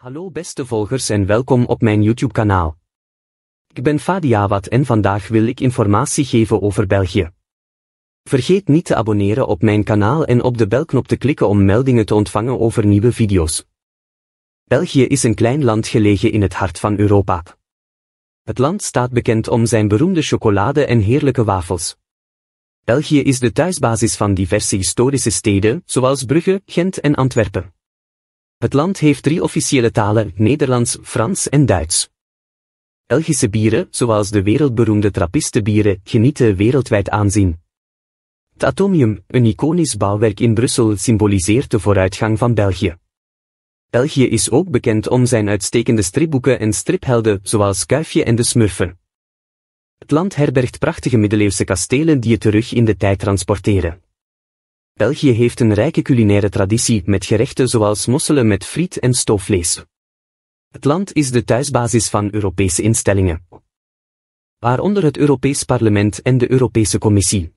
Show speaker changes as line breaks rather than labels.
Hallo beste volgers en welkom op mijn YouTube kanaal. Ik ben Fadiawat en vandaag wil ik informatie geven over België. Vergeet niet te abonneren op mijn kanaal en op de belknop te klikken om meldingen te ontvangen over nieuwe video's. België is een klein land gelegen in het hart van Europa. Het land staat bekend om zijn beroemde chocolade en heerlijke wafels. België is de thuisbasis van diverse historische steden, zoals Brugge, Gent en Antwerpen. Het land heeft drie officiële talen, Nederlands, Frans en Duits. Belgische bieren, zoals de wereldberoemde Trappistenbieren, genieten wereldwijd aanzien. Het Atomium, een iconisch bouwwerk in Brussel, symboliseert de vooruitgang van België. België is ook bekend om zijn uitstekende stripboeken en striphelden, zoals Kuifje en de Smurfen. Het land herbergt prachtige middeleeuwse kastelen die je terug in de tijd transporteren. België heeft een rijke culinaire traditie met gerechten zoals mosselen met friet en stoofvlees. Het land is de thuisbasis van Europese instellingen, waaronder het Europees Parlement en de Europese Commissie.